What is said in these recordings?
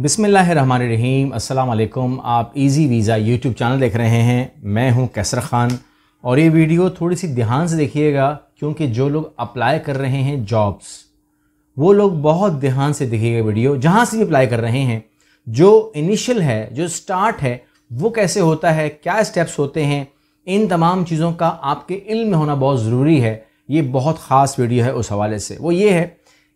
बिसमीम अल्लाम आप इजी वीज़ा यूट्यूब चैनल देख रहे हैं मैं हूं कैसर ख़ान और ये वीडियो थोड़ी सी ध्यान से देखिएगा क्योंकि जो लोग अप्लाई कर रहे हैं जॉब्स वो लोग बहुत ध्यान से देखिएगा वीडियो जहाँ से भी अप्लाई कर रहे हैं जो इनिशियल है जो स्टार्ट है वो कैसे होता है क्या स्टेप्स होते हैं इन तमाम चीज़ों का आपके इल्म में होना बहुत ज़रूरी है ये बहुत ख़ास वीडियो है उस हवाले से वो ये है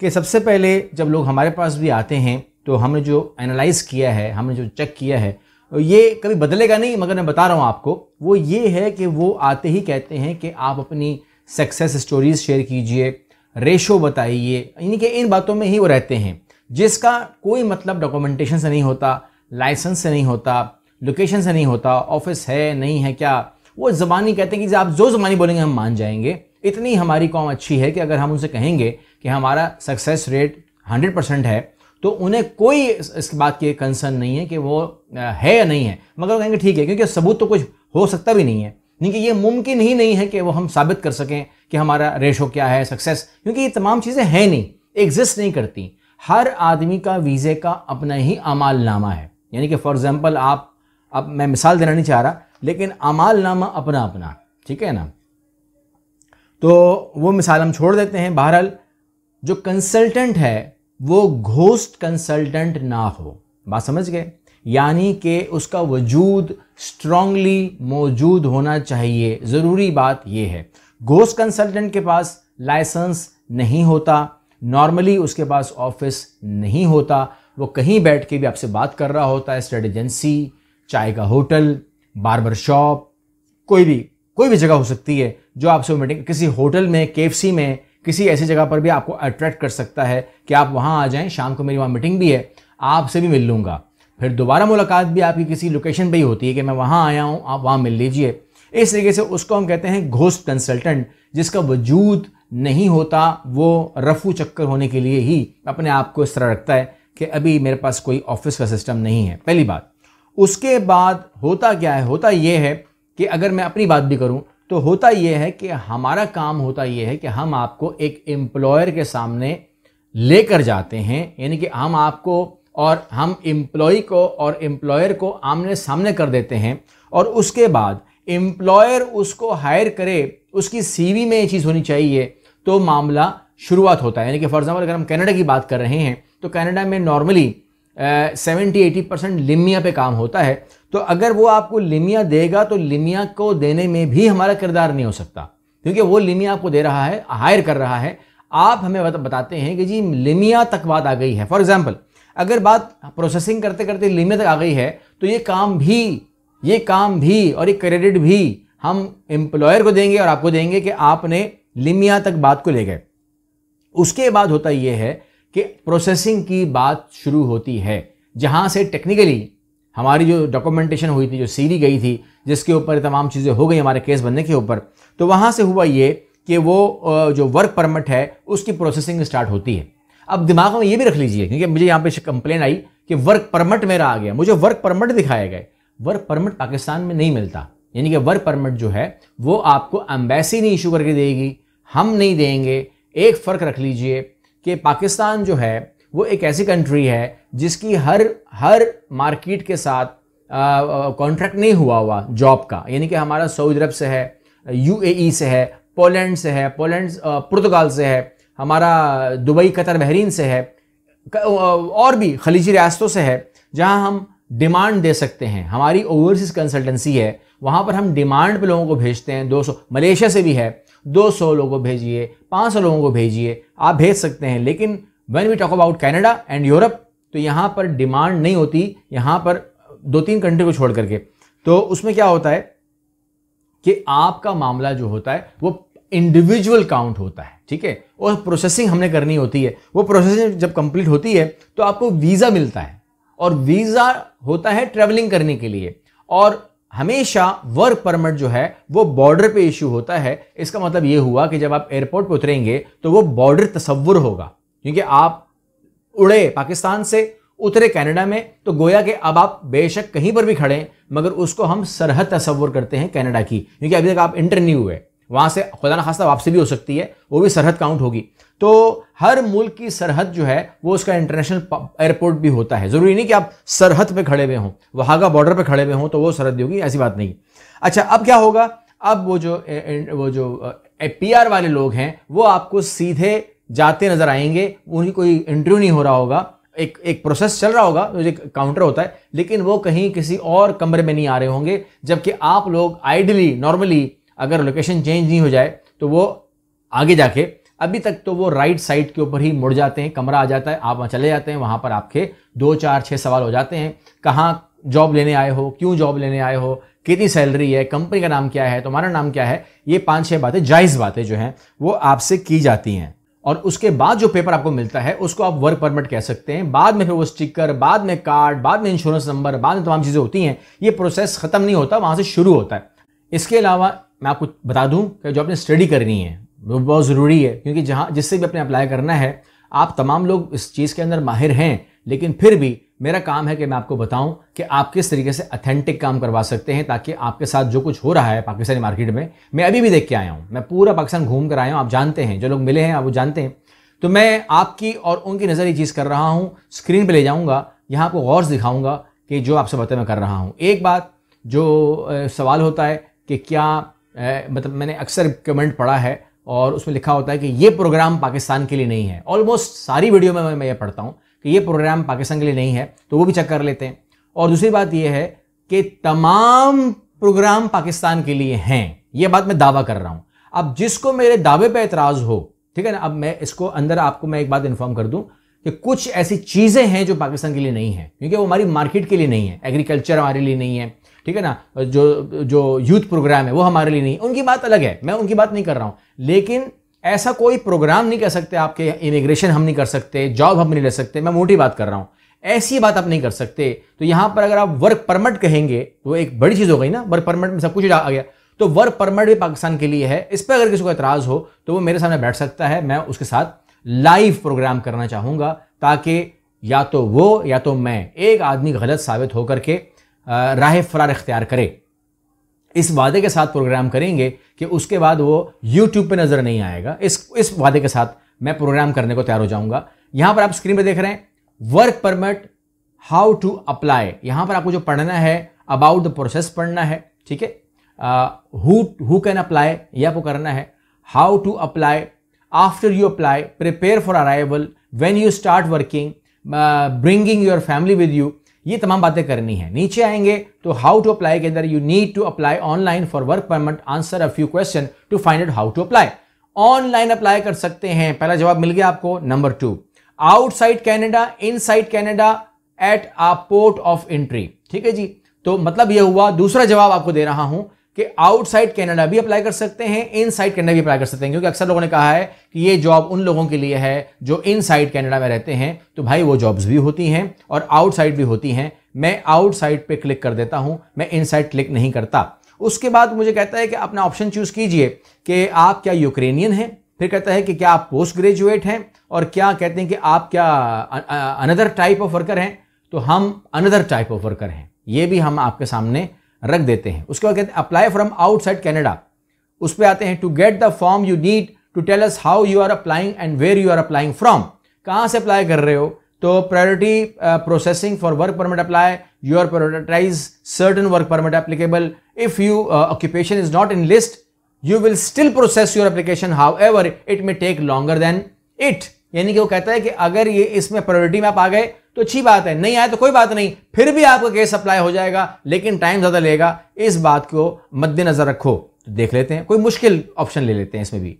कि सबसे पहले जब लोग हमारे पास भी आते हैं तो हमने जो एनालाइज़ किया है हमने जो चेक किया है ये कभी बदलेगा नहीं मगर मैं बता रहा हूँ आपको वो ये है कि वो आते ही कहते हैं कि आप अपनी सक्सेस स्टोरीज शेयर कीजिए रेशो बताइए यानी कि इन बातों में ही वो रहते हैं जिसका कोई मतलब डॉक्यूमेंटेशन से नहीं होता लाइसेंस से नहीं होता लोकेशन से नहीं होता ऑफिस है नहीं है क्या वो ज़बानी कहते हैं कि आप जो ज़बानी बोलेंगे हम मान जाएंगे इतनी हमारी कॉम अच्छी है कि अगर हम उनसे कहेंगे कि हमारा सक्सेस रेट हंड्रेड परसेंट है तो उन्हें कोई इस बात की कंसर्न नहीं है कि वो है या नहीं है मगर कहेंगे ठीक है क्योंकि सबूत तो कुछ हो सकता भी नहीं है यानी कि ये मुमकिन ही नहीं है कि वो हम साबित कर सकें कि हमारा रेशो क्या है सक्सेस क्योंकि ये तमाम चीज़ें हैं नहीं एग्जिस्ट नहीं करती हर आदमी का वीज़े का अपना ही अमाल नामा है यानी कि फॉर एग्ज़ाम्पल आप अब मैं मिसाल देना नहीं चाह रहा लेकिन अमाल नामा अपना अपना ठीक है ना तो वो मिसाल हम छोड़ देते हैं बहरहाल जो कंसल्टेंट है वो घोस्ट कंसल्टेंट ना हो बात समझ गए यानी कि उसका वजूद स्ट्रांगली मौजूद होना चाहिए ज़रूरी बात यह है घोस्ट कंसल्टेंट के पास लाइसेंस नहीं होता नॉर्मली उसके पास ऑफिस नहीं होता वो कहीं बैठ के भी आपसे बात कर रहा होता है स्टेट एजेंसी चाय का होटल बार्बर शॉप कोई भी कोई भी जगह हो सकती है जो आपसे मीटिंग किसी होटल में के में किसी ऐसी जगह पर भी आपको अट्रैक्ट कर सकता है कि आप वहाँ आ जाएं शाम को मेरी वहाँ मीटिंग भी है आपसे भी मिल लूँगा फिर दोबारा मुलाकात भी आपकी किसी लोकेशन पर ही होती है कि मैं वहाँ आया हूँ आप वहाँ मिल लीजिए इस तरीके से उसको हम कहते हैं घोस्ट कंसल्टेंट जिसका वजूद नहीं होता वो रफू चक्कर होने के लिए ही अपने आप को इस तरह रखता है कि अभी मेरे पास कोई ऑफिस का सिस्टम नहीं है पहली बात उसके बाद होता क्या है होता ये है कि अगर मैं अपनी बात भी करूं तो होता यह है कि हमारा काम होता यह है कि हम आपको एक एम्प्लॉयर के सामने लेकर जाते हैं यानी कि हम आपको और हम एम्प्लॉय को और एम्प्लॉयर को आमने सामने कर देते हैं और उसके बाद एम्प्लॉयर उसको हायर करे उसकी सीवी में ये चीज़ होनी चाहिए तो मामला शुरुआत होता है यानी कि फॉर एग्जाम्पल अगर हम कनाडा की बात कर रहे हैं तो कनाडा में नॉर्मली सेवेंटी एटी परसेंट लिमिया पे काम होता है तो अगर वो आपको लिमिया देगा तो लिमिया को देने में भी हमारा किरदार नहीं हो सकता क्योंकि वो लिमिया आपको दे रहा है हायर कर रहा है आप हमें बताते हैं कि जी लिमिया तक बात आ गई है फॉर एग्जाम्पल अगर बात प्रोसेसिंग करते करते लिमिया तक आ गई है तो ये काम भी ये काम भी और ये क्रेडिट भी हम एम्प्लॉयर को देंगे और आपको देंगे कि आपने लिमिया तक बात को ले गए उसके बाद होता यह है कि प्रोसेसिंग की बात शुरू होती है जहां से टेक्निकली हमारी जो डॉक्यूमेंटेशन हुई थी जो सीरी गई थी जिसके ऊपर तमाम चीज़ें हो गई हमारे केस बनने के ऊपर तो वहाँ से हुआ ये कि वो जो वर्क परमिट है उसकी प्रोसेसिंग स्टार्ट होती है अब दिमाग में ये भी रख लीजिए क्योंकि मुझे यहाँ पे कंप्लेन आई कि वर्क परमिट मेरा आ गया मुझे वर्क परमिट दिखाया गया वर्क परमिट पाकिस्तान में नहीं मिलता यानी कि वर्क परमिट जो है वो आपको एम्बेसी नहीं इशू करके देगी हम नहीं देंगे एक फ़र्क रख लीजिए कि पाकिस्तान जो है वो एक ऐसी कंट्री है जिसकी हर हर मार्केट के साथ कॉन्ट्रैक्ट नहीं हुआ हुआ जॉब का यानी कि हमारा सऊदी अरब से है यूएई e से है पोलैंड से है पोलैंड पुर्तगाल से है हमारा दुबई कतर बहरीन से है और भी खलीजी रियासतों से है जहां हम डिमांड दे सकते हैं हमारी ओवरसीज़ कंसल्टेंसी है वहां पर हम डिमांड पे लोगों को भेजते हैं 200 मलेशिया से भी है 200 लोगों को भेजिए 500 लोगों को भेजिए आप भेज सकते हैं लेकिन when we talk about Canada and Europe तो यहाँ पर डिमांड नहीं होती यहाँ पर दो तीन कंट्री को छोड़ करके तो उसमें क्या होता है कि आपका मामला जो होता है वो इंडिविजुअल काउंट होता है ठीक है और प्रोसेसिंग हमने करनी होती है वो प्रोसेसिंग जब कंप्लीट होती है तो आपको वीज़ा मिलता है और वीज़ा होता है ट्रेवलिंग करने के लिए और हमेशा वर्क परमिट जो है वो बॉर्डर पे इशू होता है इसका मतलब ये हुआ कि जब आप एयरपोर्ट पर उतरेंगे तो वो बॉर्डर तस्वुर होगा क्योंकि आप उड़े पाकिस्तान से उतरे कनाडा में तो गोया के अब आप बेशक कहीं पर भी खड़े हैं मगर उसको हम सरहद तस्वर करते हैं कनाडा की क्योंकि अभी तक आप इंटर नहीं हुए वहाँ से खुदा न खास्ता वापसी भी हो सकती है वो भी सरहद काउंट होगी तो हर मुल्क की सरहद जो है वो उसका इंटरनेशनल एयरपोर्ट भी होता है ज़रूरी नहीं कि आप सरहद पे खड़े हुए हों वहागा बॉर्डर पे खड़े हुए हों तो वो सरहद होगी ऐसी बात नहीं अच्छा अब क्या होगा अब वो जो वो जो पी वाले लोग हैं वो आपको सीधे जाते नजर आएंगे उन्हीं कोई इंटरव्यू नहीं हो रहा होगा एक एक प्रोसेस चल रहा होगा जो एक काउंटर होता है लेकिन वो कहीं किसी और कमरे में नहीं आ रहे होंगे जबकि आप लोग आइडली नॉर्मली अगर लोकेशन चेंज नहीं हो जाए तो वो आगे जाके अभी तक तो वो राइट साइड के ऊपर ही मुड़ जाते हैं कमरा आ जाता है आप वहाँ चले जाते हैं वहाँ पर आपके दो चार छः सवाल हो जाते हैं कहाँ जॉब लेने आए हो क्यों जॉब लेने आए हो कितनी सैलरी है कंपनी का नाम क्या है तुम्हारा नाम क्या है ये पाँच छः बातें जायज़ बातें जो हैं वो आपसे की जाती हैं और उसके बाद जो पेपर आपको मिलता है उसको आप वर्क परमिट कह सकते हैं बाद में फिर वो स्टिकर बाद में कार्ड बाद में इंश्योरेंस नंबर बाद में तमाम चीज़ें होती हैं ये प्रोसेस ख़त्म नहीं होता वहाँ से शुरू होता है इसके अलावा मैं आपको बता दूं कि जो आपने स्टडी करनी है वो बहुत ज़रूरी है क्योंकि जहाँ जिससे भी आपने अप्लाई करना है आप तमाम लोग इस चीज़ के अंदर माहिर हैं लेकिन फिर भी मेरा काम है कि मैं आपको बताऊं कि आप किस तरीके से अथेंटिक काम करवा सकते हैं ताकि आपके साथ जो कुछ हो रहा है पाकिस्तानी मार्केट में मैं अभी भी देख के आया हूं मैं पूरा पाकिस्तान घूम कर आया हूं आप जानते हैं जो लोग मिले हैं आप वो जानते हैं तो मैं आपकी और उनकी नज़र ये चीज़ कर रहा हूँ स्क्रीन पर ले जाऊँगा यहाँ आपको गौर से दिखाऊँगा कि जो आपसे बातें मैं कर रहा हूँ एक बात जो सवाल होता है कि क्या मतलब मैंने अक्सर कमेंट पढ़ा है और उसमें लिखा होता है कि ये प्रोग्राम पाकिस्तान के लिए नहीं है ऑलमोस्ट सारी वीडियो में मैं ये पढ़ता हूँ कि ये प्रोग्राम पाकिस्तान के लिए नहीं है तो वो भी चेक कर लेते हैं और दूसरी बात यह है कि तमाम प्रोग्राम पाकिस्तान के लिए हैं ये बात मैं दावा कर रहा हूं अब जिसको मेरे दावे पर एतराज़ हो ठीक है ना अब मैं इसको अंदर आपको मैं एक बात इन्फॉर्म कर दूं कि कुछ ऐसी चीज़ें हैं जो पाकिस्तान के लिए नहीं है क्योंकि वो हमारी मार्केट के लिए नहीं है एग्रीकल्चर हमारे लिए नहीं है ठीक है ना जो जो यूथ प्रोग्राम है वो हमारे लिए नहीं है उनकी बात अलग है मैं उनकी बात नहीं कर रहा हूँ लेकिन ऐसा कोई प्रोग्राम नहीं कर सकते आपके इमिग्रेशन हम नहीं कर सकते जॉब हम नहीं ले सकते मैं मोटी बात कर रहा हूँ ऐसी बात आप नहीं कर सकते तो यहाँ पर अगर आप वर्क परमिट कहेंगे तो एक बड़ी चीज़ हो गई ना वर्क परमिट में सब कुछ आ गया तो वर्क परमिट भी पाकिस्तान के लिए है इस पर अगर किसी को एतराज़ हो तो वो मेरे सामने बैठ सकता है मैं उसके साथ लाइव प्रोग्राम करना चाहूँगा ताकि या तो वो या तो मैं एक आदमी गलत साबित होकर के राह फरार इख्तियार करे इस वादे के साथ प्रोग्राम करेंगे कि उसके बाद वो यूट्यूब पर नज़र नहीं आएगा इस इस वादे के साथ मैं प्रोग्राम करने को तैयार हो जाऊंगा यहां पर आप स्क्रीन पर देख रहे हैं work permit how to apply यहां पर आपको जो पढ़ना है अबाउट द प्रोसेस पढ़ना है ठीक है हु हु कैन अप्लाई ये आपको करना है how to apply after you apply prepare for arrival when you start working bringing your family with you ये तमाम बातें करनी है नीचे आएंगे तो हाउ टू अप्लाई के अंदर you need to apply online for work permit answer a few question to find out how to apply online apply कर सकते हैं पहला जवाब मिल गया आपको number two outside Canada inside Canada at a port of entry ठीक है जी तो मतलब यह हुआ दूसरा जवाब आपको दे रहा हूं कि आउटसाइड कनाडा भी अप्लाई कर सकते हैं इनसाइड कनाडा भी अप्लाई कर सकते हैं क्योंकि अक्सर लोगों ने कहा है कि ये जॉब उन लोगों के लिए है जो इनसाइड कनाडा में रहते हैं तो भाई वो जॉब्स भी होती हैं और आउटसाइड भी होती हैं मैं आउटसाइड पे क्लिक कर देता हूं मैं इनसाइड क्लिक नहीं करता उसके बाद मुझे कहता है कि अपना ऑप्शन चूज कीजिए कि आप क्या यूक्रेनियन हैं फिर कहता है कि क्या आप पोस्ट ग्रेजुएट हैं और क्या कहते हैं कि आप क्या अनदर टाइप ऑफ वर्कर हैं तो हम अनदर टाइप ऑफ वर्कर हैं ये भी हम आपके सामने रख देते हैं उसके बाद कहते हैं अप्लाई फ्रॉम आउटसाइड कैनेडा उस पर आते हैं to get the form you need to tell us how you are applying and where you are applying from कहाँ से अप्लाई कर रहे हो तो priority processing for work permit apply you are prioritise certain work permit applicable if you occupation is not in list you will still process your application however it may take longer than it यानी कि वो कहता है कि अगर ये इसमें priority में आप आ गए तो अच्छी बात है नहीं आए तो कोई बात नहीं फिर भी आपका केस अप्लाई हो जाएगा लेकिन टाइम ज़्यादा लेगा इस बात को मद्देनज़र रखो तो देख लेते हैं कोई मुश्किल ऑप्शन ले लेते हैं इसमें भी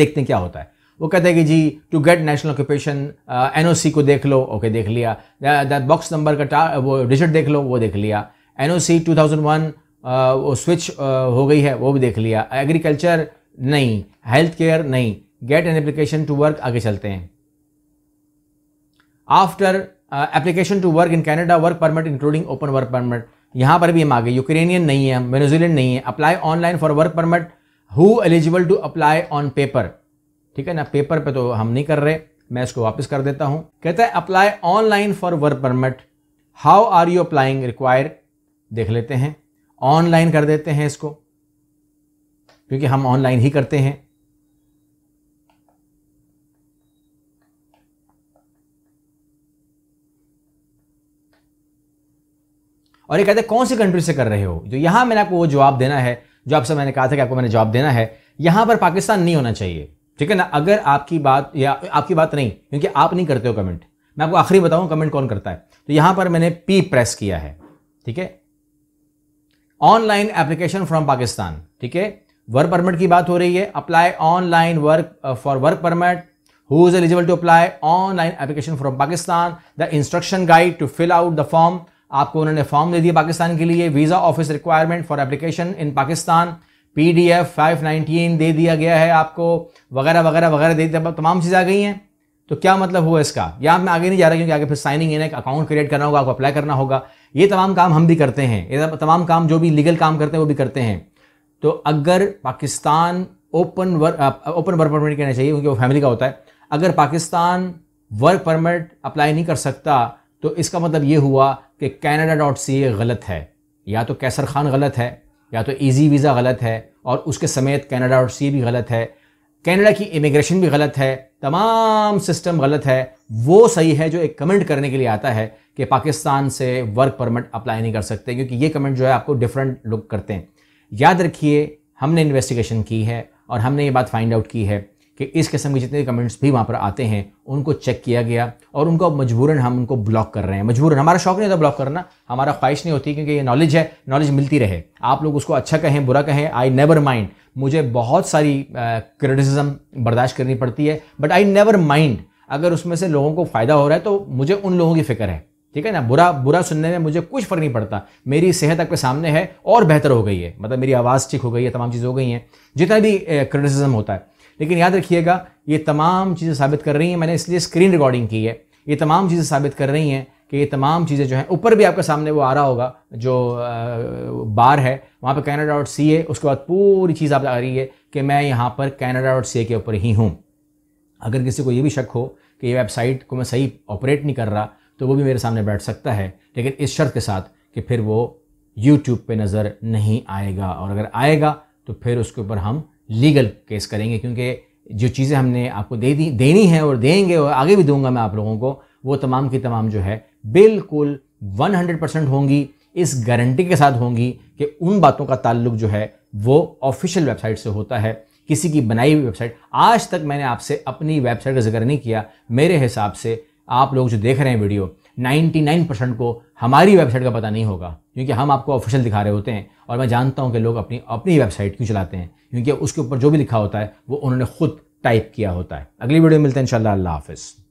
देखते हैं क्या होता है वो कहते हैं कि जी to get national occupation NOC को देख लो ओके देख लिया दैट बॉक्स नंबर का वो डिजिट देख लो वो देख लिया एनओसी 2001 uh, वो स्विच uh, हो गई है वो भी देख लिया एग्रीकल्चर नहीं हेल्थ केयर नहीं get an application to work आगे चलते हैं after application to work in Canada work permit including open work permit यहाँ पर भी हम आगे यूक्रेनियन नहीं है वेनेजुलियन नहीं है apply online for work permit who eligible to apply on paper ठीक है ना पेपर पे तो हम नहीं कर रहे मैं इसको वापस कर देता हूँ कहता है apply online for work permit how are you applying require देख लेते हैं ऑनलाइन कर देते हैं इसको क्योंकि हम ऑनलाइन ही करते हैं और ये कहते हैं कौन सी कंट्री से कर रहे हो जो यहां मैंने आपको वो जवाब देना है जो आपसे मैंने कहा था कि आपको मैंने जवाब देना है यहां पर पाकिस्तान नहीं होना चाहिए ठीक है ना अगर आपकी बात या आपकी बात नहीं क्योंकि आप नहीं करते हो कमेंट मैं आपको आखिरी बताऊं कमेंट कौन करता है तो यहां पर मैंने पी प्रेस किया है ठीक है ऑनलाइन एप्लीकेशन फ्रॉम पाकिस्तान ठीक है वर्क परमिट की बात हो रही है apply online work for work permit who is eligible to apply online application from Pakistan the instruction guide to fill out the form आपको उन्होंने फॉर्म दे दिया पाकिस्तान के लिए visa office requirement for application in Pakistan P D F five nineteen दे दिया गया है आपको वगैरह वगैरह वगैरह दे दिया तमाम चीज़ें आ गई हैं तो क्या मतलब हुआ इसका या मैं आगे नहीं जा रहा क्योंकि आगे फिर साइनिंग इन एक अकाउंट क्रिएट करना होगा आपको अप्लाई करना होगा ये तमाम काम हम भी करते हैं ये तमाम काम जो भी लीगल काम करते हैं वो भी करते हैं तो अगर Pakistan open work open work permit कहना चाहिए क्योंकि वो फैमिली का होता है अगर पाकिस्तान वर्क परमिट अप्लाई नहीं कर सकता तो इसका मतलब ये हुआ कि कैनेडा डॉट सी ए गलत है या तो कैसर खान गलत है या तो ईजी वीज़ा गलत है और उसके समेत कैनेडा डॉट सी भी गलत है कैनेडा की इमिग्रेशन भी गलत है तमाम सिस्टम गलत है वो सही है जो एक कमेंट करने के लिए आता है कि पाकिस्तान से वर्क परमिट अप्लाई नहीं कर सकते क्योंकि ये कमेंट जो है आपको डिफरेंट लुक करते हैं याद रखिए हमने इन्वेस्टिगेशन की है और हमने ये बात फाइंड आउट की है कि इस किस्म के जितने कमेंट्स भी वहाँ पर आते हैं उनको चेक किया गया और उनको मजबूरन हम उनको ब्लॉक कर रहे हैं मजबूरन हमारा शौक नहीं होता ब्लॉक करना हमारा ख्वाहिश नहीं होती क्योंकि ये नॉलेज है नॉलेज मिलती रहे आप लोग उसको अच्छा कहें बुरा कहें आई नेवर माइंड मुझे बहुत सारी क्रिटिसिज्म बर्दाश्त करनी पड़ती है बट आई नेवर माइंड अगर उसमें से लोगों को फ़ायदा हो रहा है तो मुझे उन लोगों की फिक्र है ठीक है ना बुरा बुरा सुनने में मुझे कुछ फर्क नहीं पड़ता मेरी सेहत आपके सामने है और बेहतर हो गई है मतलब मेरी आवाज़ ठीक हो गई है तमाम चीज़ हो गई हैं जितना भी क्रिटिसिज्म होता है लेकिन याद रखिएगा ये तमाम चीज़ें साबित कर रही हैं मैंने इसलिए स्क्रीन रिकॉर्डिंग की है ये तमाम चीज़ें साबित कर रही हैं कि ये तमाम चीज़ें जो हैं ऊपर भी आपके सामने वो आ रहा होगा जो बार है वहाँ पर कैनेडा डॉट सी ए उसके बाद पूरी चीज़ आप आ रही है कि मैं यहाँ पर कैनेडा डॉट सी ए के ऊपर ही हूँ अगर किसी को ये भी शक हो कि ये वेबसाइट को मैं सही ऑपरेट नहीं कर रहा तो वो भी मेरे सामने बैठ सकता है लेकिन इस शर्त के साथ कि फिर वो यूट्यूब पे नज़र नहीं आएगा और अगर आएगा तो फिर उसके ऊपर हम लीगल केस करेंगे क्योंकि जो चीज़ें हमने आपको दे दी देनी है और देंगे और आगे भी दूंगा मैं आप लोगों को वो तमाम की तमाम जो है बिल्कुल 100 परसेंट होंगी इस गारंटी के साथ होंगी कि उन बातों का ताल्लुक जो है वो ऑफिशियल वेबसाइट से होता है किसी की बनाई हुई वेबसाइट आज तक मैंने आपसे अपनी वेबसाइट का जिक्र नहीं किया मेरे हिसाब से आप लोग जो देख रहे हैं वीडियो 99 परसेंट को हमारी वेबसाइट का पता नहीं होगा क्योंकि हम आपको ऑफिशियल दिखा रहे होते हैं और मैं जानता हूं कि लोग अपनी अपनी वेबसाइट क्यों चलाते हैं क्योंकि उसके ऊपर जो भी लिखा होता है वो उन्होंने खुद टाइप किया होता है अगली वीडियो मिलते हैं इंशाल्लाह अल्लाह हाफिज़